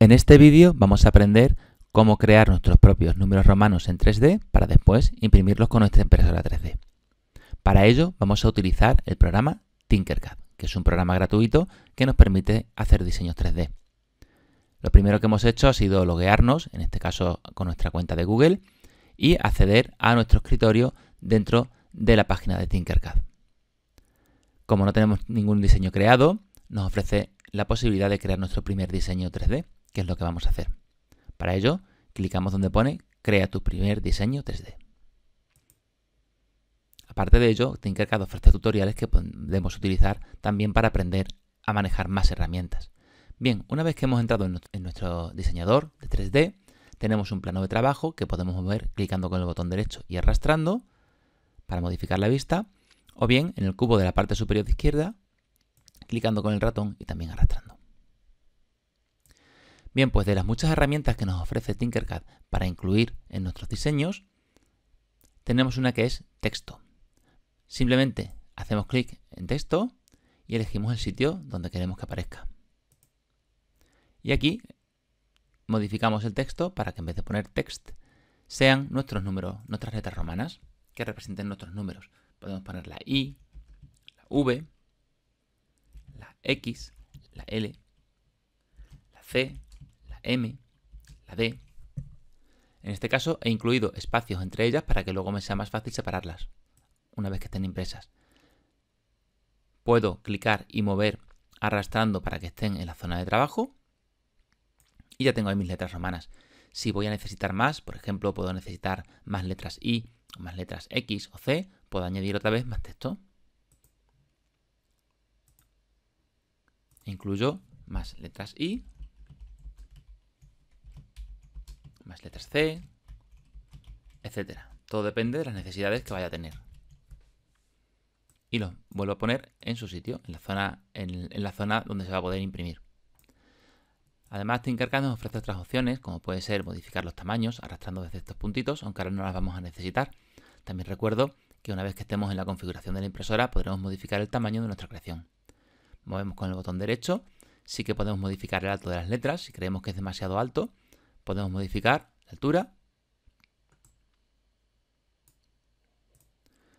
En este vídeo vamos a aprender cómo crear nuestros propios números romanos en 3D para después imprimirlos con nuestra impresora 3D. Para ello vamos a utilizar el programa Tinkercad, que es un programa gratuito que nos permite hacer diseños 3D. Lo primero que hemos hecho ha sido loguearnos, en este caso con nuestra cuenta de Google, y acceder a nuestro escritorio dentro de la página de Tinkercad. Como no tenemos ningún diseño creado, nos ofrece la posibilidad de crear nuestro primer diseño 3D que es lo que vamos a hacer. Para ello, clicamos donde pone Crea tu primer diseño 3D. Aparte de ello, te encargado ofrece tutoriales que podemos utilizar también para aprender a manejar más herramientas. Bien, una vez que hemos entrado en nuestro diseñador de 3D, tenemos un plano de trabajo que podemos mover clicando con el botón derecho y arrastrando para modificar la vista, o bien en el cubo de la parte superior de izquierda, clicando con el ratón y también arrastrando. Bien, pues de las muchas herramientas que nos ofrece Tinkercad para incluir en nuestros diseños, tenemos una que es texto. Simplemente hacemos clic en texto y elegimos el sitio donde queremos que aparezca. Y aquí modificamos el texto para que en vez de poner text sean nuestros números, nuestras letras romanas que representen nuestros números. Podemos poner la I, la V, la X, la L, la C, M, la D. En este caso he incluido espacios entre ellas para que luego me sea más fácil separarlas, una vez que estén impresas. Puedo clicar y mover arrastrando para que estén en la zona de trabajo. Y ya tengo ahí mis letras romanas. Si voy a necesitar más, por ejemplo, puedo necesitar más letras I, más letras X o C, puedo añadir otra vez más texto. Incluyo más letras I letras C, etcétera. Todo depende de las necesidades que vaya a tener. Y lo vuelvo a poner en su sitio, en la zona, la zona donde se va a poder imprimir. Además, Tinkercad nos ofrece otras opciones, como puede ser modificar los tamaños arrastrando desde estos puntitos, aunque ahora no las vamos a necesitar. También recuerdo que una vez que estemos en la configuración de la impresora podremos modificar el tamaño de nuestra creación. Movemos con el botón derecho, sí que podemos modificar el alto de las letras si creemos que es demasiado alto, podemos modificar la altura.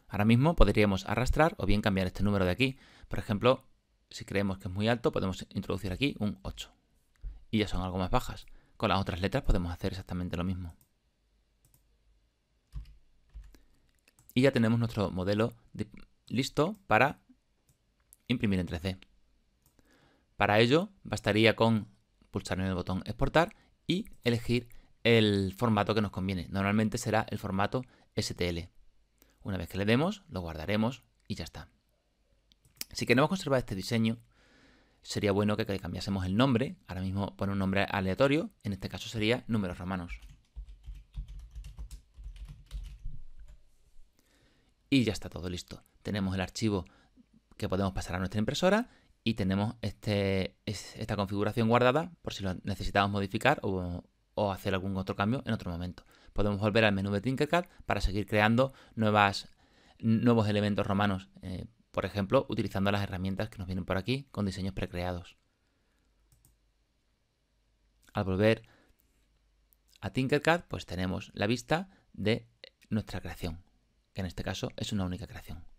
Ahora mismo podríamos arrastrar o bien cambiar este número de aquí. Por ejemplo, si creemos que es muy alto, podemos introducir aquí un 8. Y ya son algo más bajas. Con las otras letras podemos hacer exactamente lo mismo. Y ya tenemos nuestro modelo listo para imprimir en 3D. Para ello, bastaría con pulsar en el botón exportar y elegir el formato que nos conviene. Normalmente será el formato STL. Una vez que le demos, lo guardaremos y ya está. Si queremos conservar este diseño, sería bueno que cambiásemos el nombre. Ahora mismo pone un nombre aleatorio, en este caso sería números romanos. Y ya está todo listo. Tenemos el archivo que podemos pasar a nuestra impresora y tenemos este, esta configuración guardada por si lo necesitamos modificar o, hacer algún otro cambio en otro momento. Podemos volver al menú de Tinkercad para seguir creando nuevos elementos romanos, eh, por ejemplo, utilizando las herramientas que nos vienen por aquí con diseños precreados. Al volver a Tinkercad, pues tenemos la vista de nuestra creación, que en este caso es una única creación.